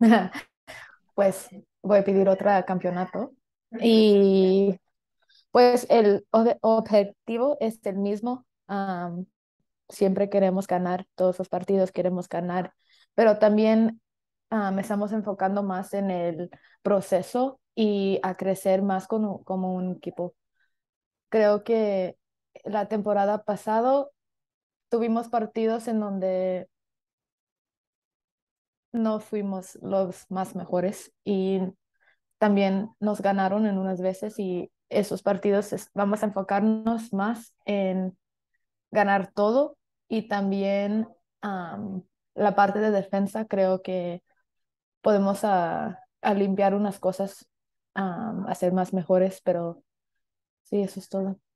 pues voy a pedir otro campeonato. Y pues el objetivo es el mismo. siempre queremos ganar todos los partidos, queremos ganar, pero también me estamos enfocando más en el proceso y a crecer más como un equipo. Creo que la temporada pasada tuvimos partidos en donde no fuimos los más mejores y también nos ganaron en unas veces y esos partidos vamos a enfocarnos más en ganar todo y también la parte de defensa creo que podemos a, limpiar unas cosas, um, hacer más mejores, pero sí, eso es todo.